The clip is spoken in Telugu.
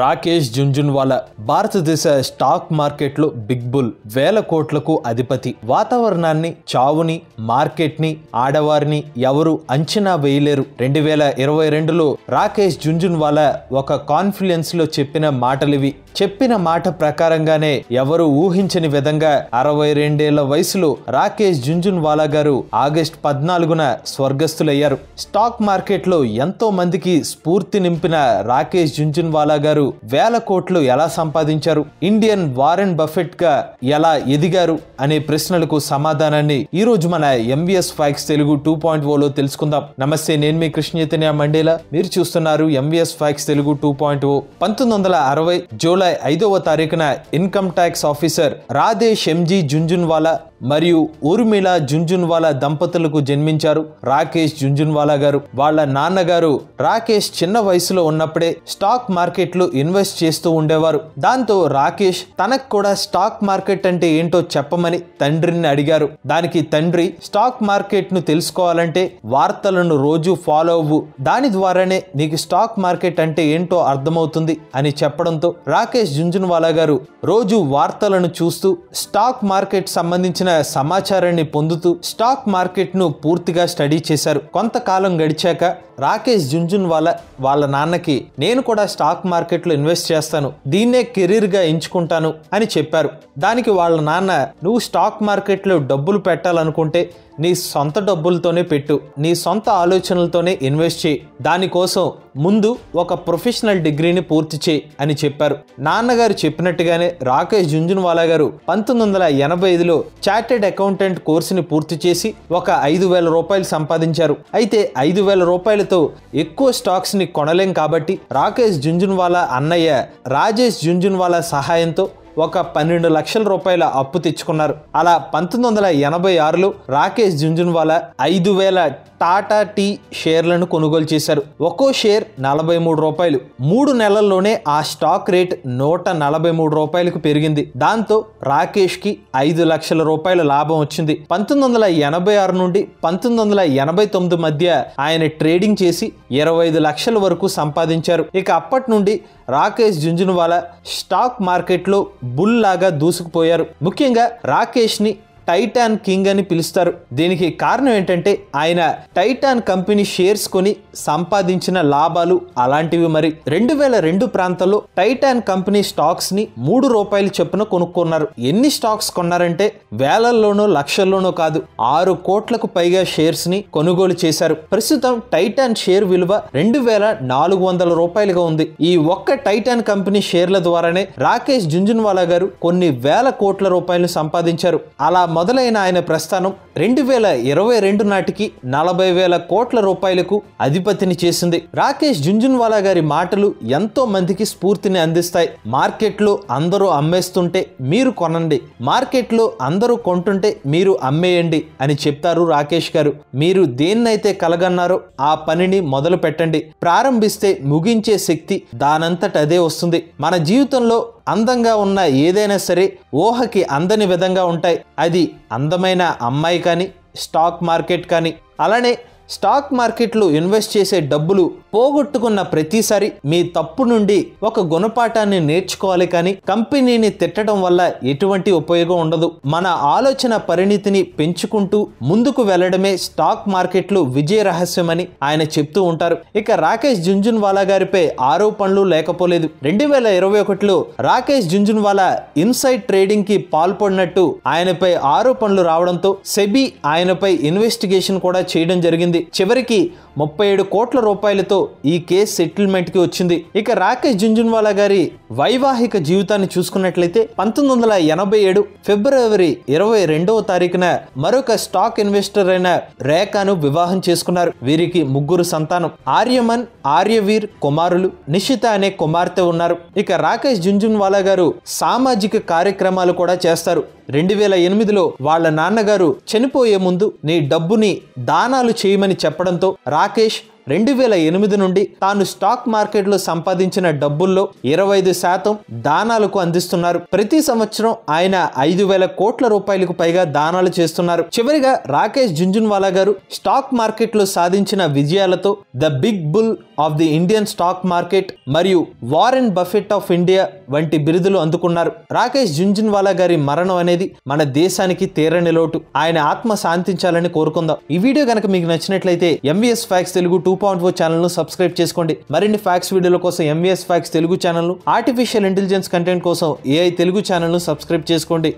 రాకేష్ జుంజున్వాలా భారతదేశ స్టాక్ లో బిగ్ బుల్ వేల కోట్లకు అధిపతి వాతావరణాన్ని చావుని మార్కెట్ని ఆడవారిని ఎవరు అంచనా వేయలేరు రెండు వేల ఇరవై రెండులో రాకేష్ జుంజున్వాలా ఒక కాన్ఫిడెన్స్లో చెప్పిన మాటలివి చెప్పిన మాట ప్రకారంగానే ఎవరు ఊహించని విధంగా అరవై రెండేళ్ల వయసులో రాకేష్ వాలా గారు ఆగస్ట్ పద్నాలుగున స్వర్గస్థులయ్యారు స్టాక్ మార్కెట్లో ఎంతో మందికి స్ఫూర్తి నింపిన రాకేష్ వాలా గారు వేల కోట్లు ఎలా సంపాదించారు ఇండియన్ వారెన్ బఫెట్ గా ఎలా ఎదిగారు అనే ప్రశ్నలకు సమాధానాన్ని ఈ రోజు మన MVS facts Telugu two point ఓలో తెలుసుకుందాం నమస్తే నేను మీ కృష్ణ చైతన్య మండేలా మీరు చూస్తున్నారు MVS facts Telugu two point O పంతొమ్మిది వందల అరవై జూలై ಜುಲೈ ಐದవ ತಾರೀಕಿನ income tax officer Radhesh MG Jhunjhunwala మరియు ఊర్మిళ జుంజున్వాలా దంపతులకు జన్మించారు రాకేష్ జుంజున్వాలా గారు వాళ్ళ నాన్నగారు రాకేష్ చిన్న వయసులో ఉన్నప్పుడే స్టాక్ లో ఇన్వెస్ట్ చేస్తూ ఉండేవారు దాంతో రాకేష్ తనకు కూడా స్టాక్ మార్కెట్ అంటే ఏంటో చెప్పమని తండ్రిని అడిగారు దానికి తండ్రి స్టాక్ మార్కెట్ను తెలుసుకోవాలంటే వార్తలను రోజు ఫాలో అవ్వు దాని ద్వారానే నీకు స్టాక్ మార్కెట్ అంటే ఏంటో అర్థమవుతుంది అని చెప్పడంతో రాకేష్ జుంజున్వాలా గారు రోజు వార్తలను చూస్తూ స్టాక్ మార్కెట్ సంబంధించిన సమాచారాన్ని పొందుతూ స్టాక్ మార్కెట్ను పూర్తిగా స్టడీ చేశారు కొంతకాలం గడిచాక రాకేష్ జుంజున్ వాళ్ళ వాళ్ళ నాన్నకి నేను కూడా స్టాక్ మార్కెట్లో ఇన్వెస్ట్ చేస్తాను దీన్నే కెరీర్గా ఎంచుకుంటాను అని చెప్పారు దానికి వాళ్ళ నాన్న నువ్వు స్టాక్ మార్కెట్లో డబ్బులు పెట్టాలనుకుంటే నీ సొంత డబ్బులతోనే పెట్టు నీ సొంత ఆలోచనలతోనే ఇన్వెస్ట్ చేయి దానికోసం ముందు ఒక ప్రొఫెషనల్ డిగ్రీని పూర్తి చేయి అని చెప్పారు నాన్నగారు చెప్పినట్టుగానే రాకేష్ జుంజున్వాలా గారు పంతొమ్మిది వందల ఎనభై ఐదులో చార్టెడ్ అకౌంటెంట్ కోర్సుని పూర్తి చేసి ఒక ఐదు వేల రూపాయలు సంపాదించారు అయితే ఐదు వేల రూపాయలతో ఎక్కువ స్టాక్స్ని కొనలేం కాబట్టి రాకేష్ జుంజున్వాలా అన్నయ్య రాజేష్ జుంజున్వాలా సహాయంతో ఒక పన్నెండు లక్షల రూపాయల అప్పు తెచ్చుకున్నారు అలా పంతొమ్మిది వందల ఎనభై ఆరులో రాకేష్ జుంజున్వాల ఐదు వేల టాటా టీ షేర్లను కొనుగోలు చేశారు ఒక్కో షేర్ నలభై మూడు రూపాయలు మూడు నెలల్లోనే ఆ స్టాక్ రేట్ నూట నలభై మూడు రూపాయలకు పెరిగింది దాంతో రాకేష్కి ఐదు లక్షల రూపాయల లాభం వచ్చింది పంతొమ్మిది వందల ఎనభై ఆరు నుండి పంతొమ్మిది వందల ఎనభై తొమ్మిది మధ్య ఆయన ట్రేడింగ్ చేసి ఇరవై ఐదు లక్షల వరకు సంపాదించారు ఇక అప్పటి నుండి రాకేష్ జుంజున్వాలా స్టాక్ మార్కెట్లో బుల్ లాగా దూసుకుపోయారు ముఖ్యంగా రాకేష్ని టైటాన్ కింగ్ అని పిలుస్తారు దీనికి కారణం ఏంటంటే ఆయన టైటాన్ కంపెనీ షేర్స్ కొని సంపాదించిన లాభాలు అలాంటివి మరి రెండు వేల రెండు ప్రాంతంలో టైటాన్ కంపెనీ స్టాక్స్ ని మూడు రూపాయలు చొప్పున కొనుక్కున్నారు ఎన్ని స్టాక్స్ కొన్నారంటే వేలల్లోనో లక్షల్లోనో కాదు ఆరు కోట్లకు పైగా షేర్స్ ని కొనుగోలు చేశారు ప్రస్తుతం టైటాన్ షేర్ విలువ రెండు వేల నాలుగు వందల రూపాయలుగా ఉంది ఈ ఒక్క టైటాన్ కంపెనీ షేర్ల ద్వారానే రాకేష్ జుంజున్వాలా గారు కొన్ని వేల కోట్ల రూపాయలు సంపాదించారు అలా మొదలైన ఆయన ప్రస్థానం రెండు వేల ఇరవై రెండు నాటికి నలభై వేల కోట్ల రూపాయలకు అధిపతిని చేసింది రాకేష్ జుంజున్వాలా గారి మాటలు ఎంతో మందికి స్ఫూర్తిని అందిస్తాయి మార్కెట్లో అందరూ అమ్మేస్తుంటే మీరు కొనండి మార్కెట్లో అందరూ కొంటుంటే మీరు అమ్మేయండి అని చెప్తారు రాకేష్ గారు మీరు దేన్నైతే కలగన్నారో ఆ పనిని మొదలు పెట్టండి ప్రారంభిస్తే ముగించే శక్తి దానంతట అదే వస్తుంది మన జీవితంలో అందంగా ఉన్న ఏదైనా సరే ఊహకి అందని విధంగా ఉంటాయి అది అందమైన అమ్మాయి కానీ స్టాక్ మార్కెట్ కానీ అలానే స్టాక్ మార్కెట్లు ఇన్వెస్ట్ చేసే డబ్బులు పోగొట్టుకున్న ప్రతిసారి మీ తప్పు నుండి ఒక గుణపాఠాన్ని నేర్చుకోవాలి కానీ కంపెనీని తిట్టడం వల్ల ఎటువంటి ఉపయోగం ఉండదు మన ఆలోచన పరిణితిని పెంచుకుంటూ ముందుకు వెళ్లడమే స్టాక్ మార్కెట్లు విజయ రహస్యమని ఆయన చెప్తూ ఉంటారు ఇక రాకేష్ జుంజున్వాలా గారిపై ఆరోపణలు లేకపోలేదు రెండు వేల ఇరవై ఒకటిలో రాకేష్ జుంజున్వాలా ఇన్సైడ్ ట్రేడింగ్ కి పాల్పడినట్టు ఆయనపై ఆరోపణలు రావడంతో సెబీ ఆయనపై ఇన్వెస్టిగేషన్ కూడా చేయడం జరిగింది చివరికి ముప్పై ఏడు కోట్ల రూపాయలతో ఈ కేసు సెటిల్మెంట్కి వచ్చింది ఇక రాకేష్ జుంజున్వాలా గారి వైవాహిక జీవితాన్ని చూసుకున్నట్లయితే పంతొమ్మిది వందల ఎనభై ఏడు ఫిబ్రవరి ఇరవై రెండవ తారీఖున మరొక స్టాక్ ఇన్వెస్టర్ అయిన రేఖాను వివాహం చేసుకున్నారు వీరికి ముగ్గురు సంతానం ఆర్యమన్ ఆర్యవీర్ కుమారులు నిషిత అనే కుమార్తె ఉన్నారు ఇక రాకేష్ జుంజున్వాలా గారు సామాజిక కార్యక్రమాలు కూడా చేస్తారు రెండు వేల ఎనిమిదిలో వాళ్ళ నాన్నగారు చనిపోయే ముందు నీ డబ్బుని దానాలు చేయమని చెప్పడంతో రా రాకేష్ రెండు వేల ఎనిమిది నుండి తాను స్టాక్ మార్కెట్లో సంపాదించిన డబ్బుల్లో ఇరవై ఐదు శాతం దానాలకు అందిస్తున్నారు ప్రతి సంవత్సరం ఆయన ఐదు వేల కోట్ల రూపాయలకు పైగా దానాలు చేస్తున్నారు చివరిగా రాకేష్ జుంజున్వాలా గారు స్టాక్ మార్కెట్లో సాధించిన విజయాలతో the big bull of the Indian stock market మరియు వారెన్ బఫెట్ ఆఫ్ ఇండియా వంటి బిరుదులు అందుకున్నారు రాకేష్ జుంజున్వాలా గారి మరణం అనేది మన దేశానికి తీరని లోటు ఆయన ఆత్మ శాంతించాలని కోరుకుందాం ఈ వీడియో కనుక మీకు నచ్చినట్లయితే MVS facts Telugu two point four ఛానల్ను సబ్స్క్రైబ్ చేసుకోండి మరిన్ని ఫ్యాక్స్ వీడియోల కోసం MVS facts Telugu channel artificial intelligence content కోసం ఏఐ తెలుగు ఛానల్ను సబ్స్క్రైబ్ చేసుకోండి